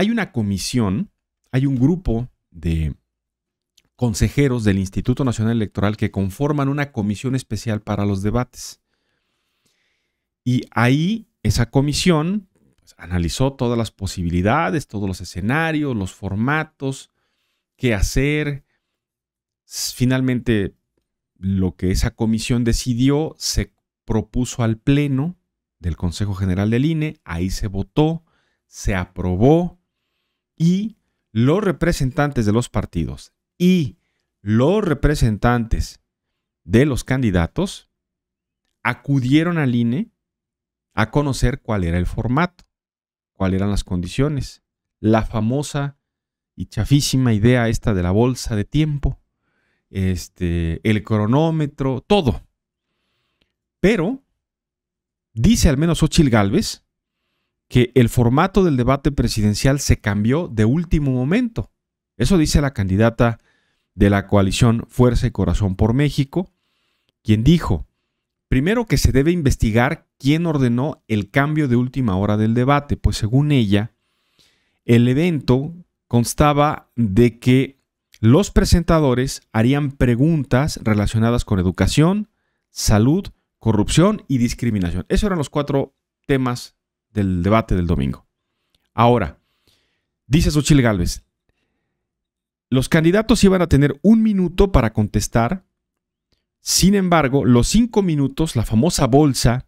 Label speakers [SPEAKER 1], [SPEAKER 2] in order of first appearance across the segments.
[SPEAKER 1] Hay una comisión, hay un grupo de consejeros del Instituto Nacional Electoral que conforman una comisión especial para los debates. Y ahí esa comisión pues, analizó todas las posibilidades, todos los escenarios, los formatos, qué hacer. Finalmente, lo que esa comisión decidió se propuso al Pleno del Consejo General del INE, ahí se votó, se aprobó y los representantes de los partidos y los representantes de los candidatos acudieron al INE a conocer cuál era el formato, cuáles eran las condiciones, la famosa y chafísima idea esta de la bolsa de tiempo, este, el cronómetro, todo. Pero, dice al menos Ochil Galvez, que el formato del debate presidencial se cambió de último momento. Eso dice la candidata de la coalición Fuerza y Corazón por México, quien dijo, primero que se debe investigar quién ordenó el cambio de última hora del debate, pues según ella, el evento constaba de que los presentadores harían preguntas relacionadas con educación, salud, corrupción y discriminación. Esos eran los cuatro temas del debate del domingo. Ahora, dice Xochil Gálvez, los candidatos iban a tener un minuto para contestar, sin embargo, los cinco minutos, la famosa bolsa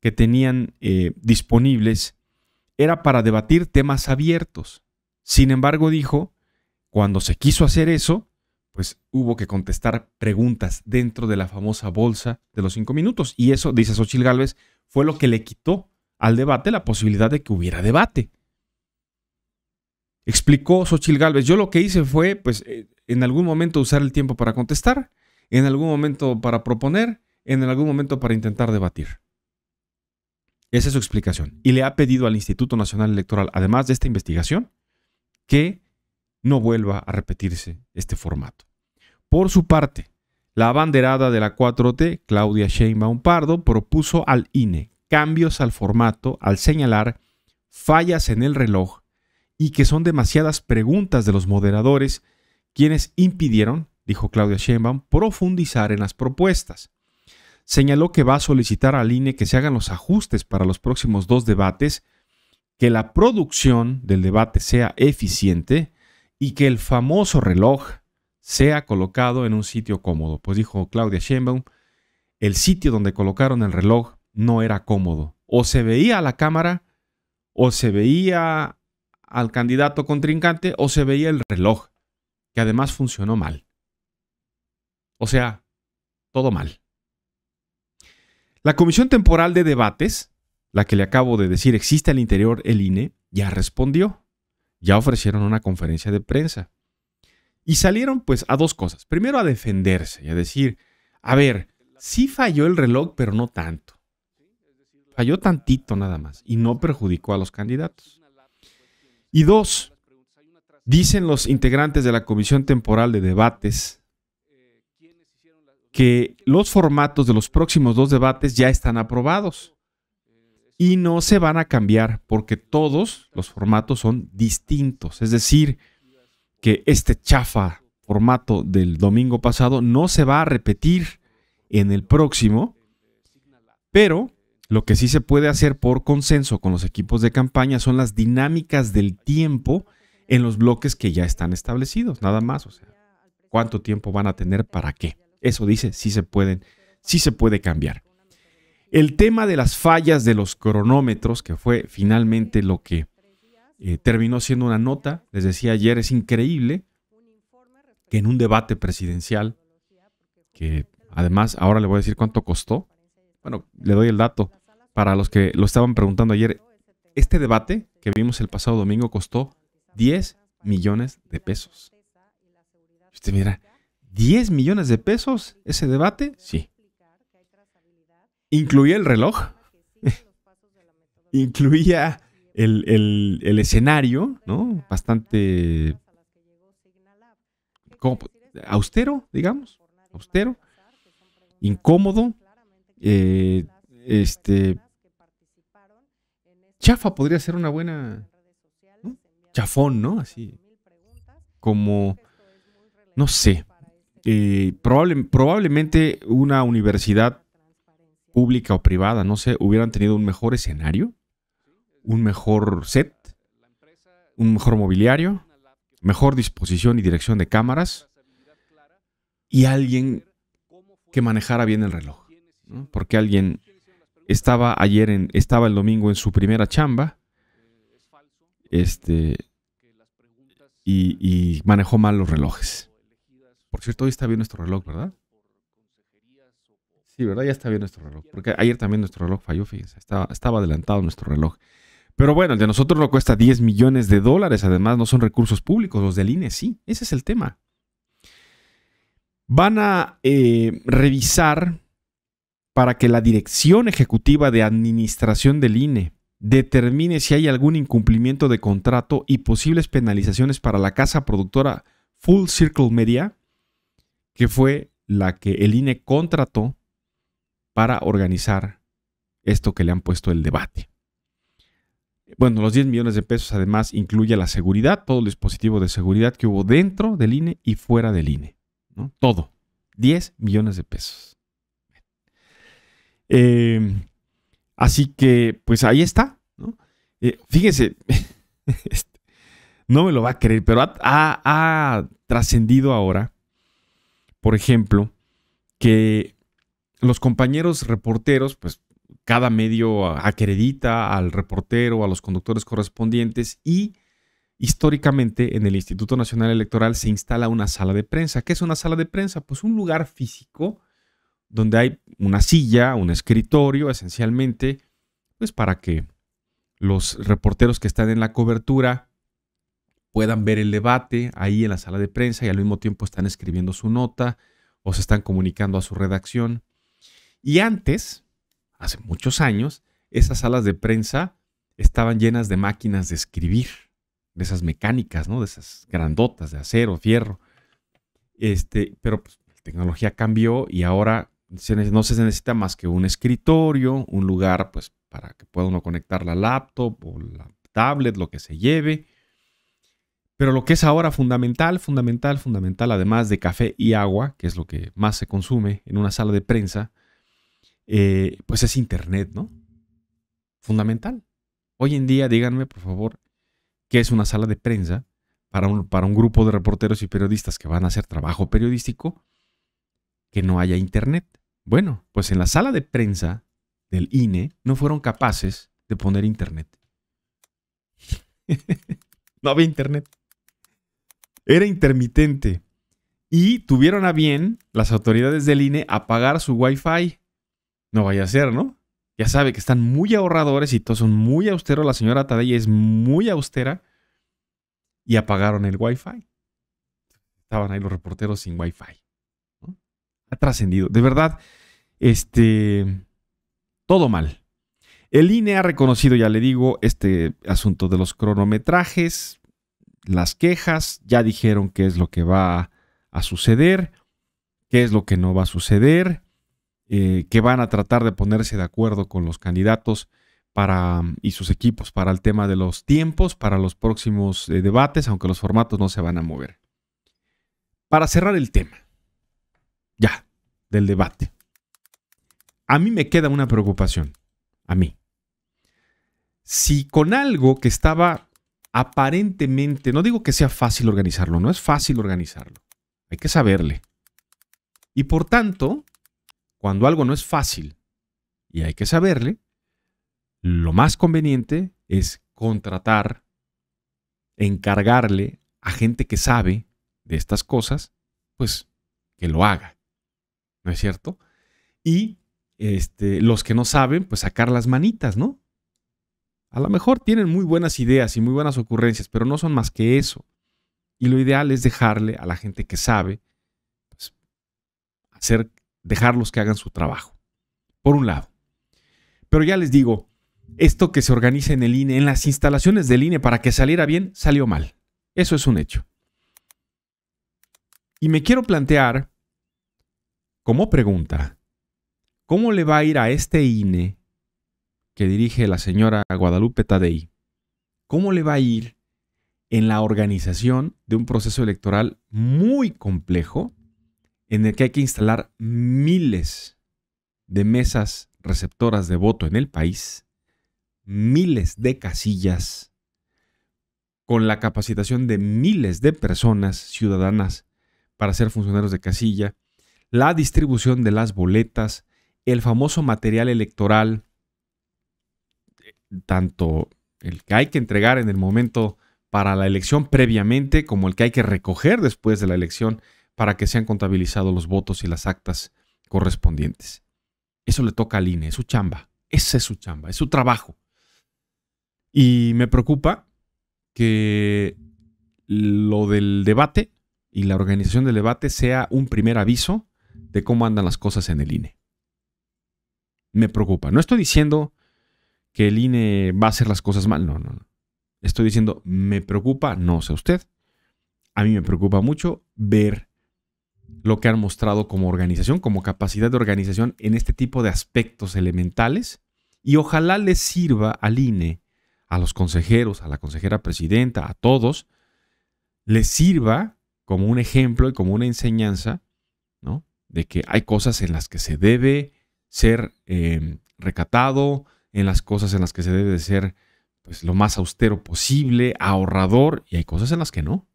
[SPEAKER 1] que tenían eh, disponibles, era para debatir temas abiertos. Sin embargo, dijo, cuando se quiso hacer eso, pues hubo que contestar preguntas dentro de la famosa bolsa de los cinco minutos. Y eso, dice Xochil Gálvez, fue lo que le quitó al debate la posibilidad de que hubiera debate. Explicó Xochil Gálvez, yo lo que hice fue, pues, eh, en algún momento usar el tiempo para contestar, en algún momento para proponer, en algún momento para intentar debatir. Esa es su explicación. Y le ha pedido al Instituto Nacional Electoral, además de esta investigación, que no vuelva a repetirse este formato. Por su parte, la abanderada de la 4T, Claudia Sheinbaum Pardo, propuso al INE cambios al formato al señalar fallas en el reloj y que son demasiadas preguntas de los moderadores quienes impidieron, dijo Claudia Sheinbaum, profundizar en las propuestas. Señaló que va a solicitar al INE que se hagan los ajustes para los próximos dos debates, que la producción del debate sea eficiente y que el famoso reloj sea colocado en un sitio cómodo. Pues dijo Claudia Sheinbaum, el sitio donde colocaron el reloj no era cómodo. O se veía a la cámara, o se veía al candidato contrincante, o se veía el reloj, que además funcionó mal. O sea, todo mal. La Comisión Temporal de Debates, la que le acabo de decir existe al interior el INE, ya respondió. Ya ofrecieron una conferencia de prensa. Y salieron pues a dos cosas. Primero a defenderse y a decir, a ver, sí falló el reloj, pero no tanto falló tantito nada más y no perjudicó a los candidatos. Y dos, dicen los integrantes de la Comisión Temporal de Debates que los formatos de los próximos dos debates ya están aprobados y no se van a cambiar porque todos los formatos son distintos. Es decir, que este chafa formato del domingo pasado no se va a repetir en el próximo, pero lo que sí se puede hacer por consenso con los equipos de campaña son las dinámicas del tiempo en los bloques que ya están establecidos, nada más, o sea, cuánto tiempo van a tener para qué. Eso dice, sí se pueden, se puede cambiar. El tema de las fallas de los cronómetros, que fue finalmente lo que eh, terminó siendo una nota, les decía ayer, es increíble que en un debate presidencial, que además ahora le voy a decir cuánto costó, bueno, le doy el dato para los que lo estaban preguntando ayer. Este debate que vimos el pasado domingo costó 10 millones de pesos. Usted mira, 10 millones de pesos ese debate, sí. Incluía el reloj, incluía el, el, escenario, ¿no? Bastante austero, digamos, austero, incómodo, eh, este, chafa podría ser una buena, chafón, ¿no? Así, como, no sé, eh, probablemente una universidad pública o privada, no sé, hubieran tenido un mejor escenario, un mejor set, un mejor mobiliario, mejor disposición y dirección de cámaras y alguien que manejara bien el reloj porque alguien estaba ayer, en, estaba el domingo en su primera chamba, este, y, manejó mal los relojes. Por cierto, hoy está bien nuestro reloj, ¿verdad? Sí, ¿verdad? Ya está bien nuestro reloj. Porque ayer también nuestro reloj falló, fíjense. Estaba, estaba, adelantado nuestro reloj. Pero bueno, el de nosotros no cuesta 10 millones de dólares. Además, no son recursos públicos. Los del INE sí. Ese es el tema. Van a eh, revisar para que la Dirección Ejecutiva de Administración del INE determine si hay algún incumplimiento de contrato y posibles penalizaciones para la casa productora Full Circle Media, que fue la que el INE contrató para organizar esto que le han puesto el debate. Bueno, los 10 millones de pesos además incluye la seguridad, todo el dispositivo de seguridad que hubo dentro del INE y fuera del INE. Todo. 10 millones de pesos. Em, así que, pues ahí está. ¿no? Eh, fíjese, este, no me lo va a creer, pero ha, ha trascendido ahora, por ejemplo, que los compañeros reporteros, pues cada medio acredita al reportero, a los conductores correspondientes y históricamente en el Instituto Nacional Electoral se instala una sala de prensa. ¿Qué es una sala de prensa? Pues un lugar físico donde hay una silla, un escritorio, esencialmente, pues para que los reporteros que están en la cobertura puedan ver el debate ahí en la sala de prensa y al mismo tiempo están escribiendo su nota o se están comunicando a su redacción. Y antes, hace muchos años, esas salas de prensa estaban llenas de máquinas de escribir, de esas mecánicas, ¿no? De esas grandotas de acero, fierro. Este, pero pues, la tecnología cambió y ahora no se necesita más que un escritorio, un lugar pues para que pueda uno conectar la laptop o la tablet, lo que se lleve. Pero lo que es ahora fundamental, fundamental, fundamental, además de café y agua, que es lo que más se consume en una sala de prensa, eh, pues es Internet, ¿no? Fundamental. Hoy en día, díganme, por favor, qué es una sala de prensa para un grupo de reporteros y periodistas que van a hacer trabajo periodístico que no haya internet. Bueno, pues en la sala de prensa del INE no fueron capaces de poner internet. no había internet. Era intermitente. Y tuvieron a bien las autoridades del INE apagar su Wi-Fi. No vaya a ser, ¿no? Ya sabe que están muy ahorradores y todos son muy austeros. La señora Tadei es muy austera. Y apagaron el Wi-Fi. Estaban ahí los reporteros sin Wi-Fi trascendido. De verdad, este, todo mal. El INE ha reconocido, ya le digo, este asunto de los cronometrajes, las quejas, ya dijeron qué es lo que va a suceder, qué es lo que no va a suceder, eh, que van a tratar de ponerse de acuerdo con los candidatos para, y sus equipos para el tema de los tiempos, para los próximos eh, debates, aunque los formatos no se van a mover. Para cerrar el tema, del debate. A mí me queda una preocupación, a mí. Si con algo que estaba aparentemente, no digo que sea fácil organizarlo, no es fácil organizarlo, hay que saberle. Y por tanto, cuando algo no es fácil y hay que saberle, lo más conveniente es contratar, encargarle a gente que sabe de estas cosas, pues que lo haga. ¿no es cierto? Y este, los que no saben, pues sacar las manitas, ¿no? A lo mejor tienen muy buenas ideas y muy buenas ocurrencias, pero no son más que eso. Y lo ideal es dejarle a la gente que sabe, pues, hacer, dejarlos que hagan su trabajo, por un lado. Pero ya les digo, esto que se organiza en el INE, en las instalaciones del INE, para que saliera bien, salió mal. Eso es un hecho. Y me quiero plantear como pregunta, ¿cómo le va a ir a este INE que dirige la señora Guadalupe Tadei? ¿Cómo le va a ir en la organización de un proceso electoral muy complejo en el que hay que instalar miles de mesas receptoras de voto en el país, miles de casillas, con la capacitación de miles de personas ciudadanas para ser funcionarios de casilla, la distribución de las boletas, el famoso material electoral, eh, tanto el que hay que entregar en el momento para la elección previamente como el que hay que recoger después de la elección para que sean contabilizados los votos y las actas correspondientes. Eso le toca al INE, es su chamba, ese es su chamba, es su trabajo. Y me preocupa que lo del debate y la organización del debate sea un primer aviso de cómo andan las cosas en el INE. Me preocupa. No estoy diciendo que el INE va a hacer las cosas mal, no, no, no. Estoy diciendo, me preocupa, no sé usted. A mí me preocupa mucho ver lo que han mostrado como organización, como capacidad de organización en este tipo de aspectos elementales y ojalá les sirva al INE, a los consejeros, a la consejera presidenta, a todos, les sirva como un ejemplo y como una enseñanza de que hay cosas en las que se debe ser em, recatado, en las cosas en las que se debe de ser pues, lo más austero posible, ahorrador, y hay cosas en las que no.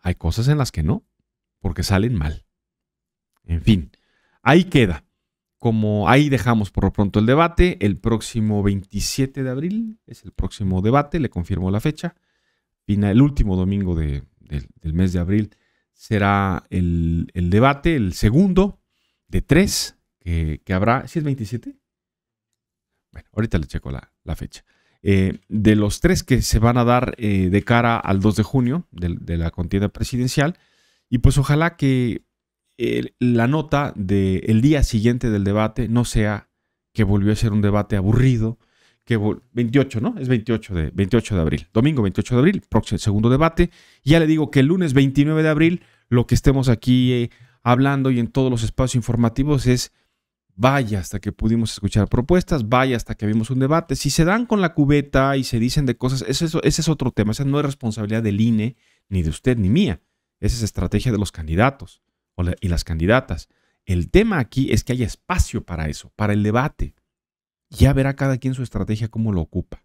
[SPEAKER 1] Hay cosas en las que no, porque salen mal. En fin, ahí queda. Como ahí dejamos por lo pronto el debate, el próximo 27 de abril es el próximo debate, le confirmo la fecha, el último domingo del mes de abril será el, el debate, el segundo de tres que, habrá. si es 27? Bueno, ahorita le checo la, fecha. Eh, de los tres que se van a dar eh, de cara al 2 de junio de, la contienda presidencial. Y pues ojalá que eh, la nota del día siguiente del debate no sea que volvió a ser un debate aburrido, que 28, ¿no? Es 28 de, 28 de abril. Domingo 28 de abril, próximo segundo debate. Ya le digo que el lunes 29 de abril, lo que estemos aquí eh, hablando y en todos los espacios informativos es vaya hasta que pudimos escuchar propuestas, vaya hasta que vimos un debate. Si se dan con la cubeta y se dicen de cosas, ese, ese es otro tema. Esa no es responsabilidad del INE, ni de usted, ni mía. Esa es estrategia de los candidatos y las candidatas. El tema aquí es que haya espacio para eso, para el debate ya verá cada quien su estrategia cómo lo ocupa.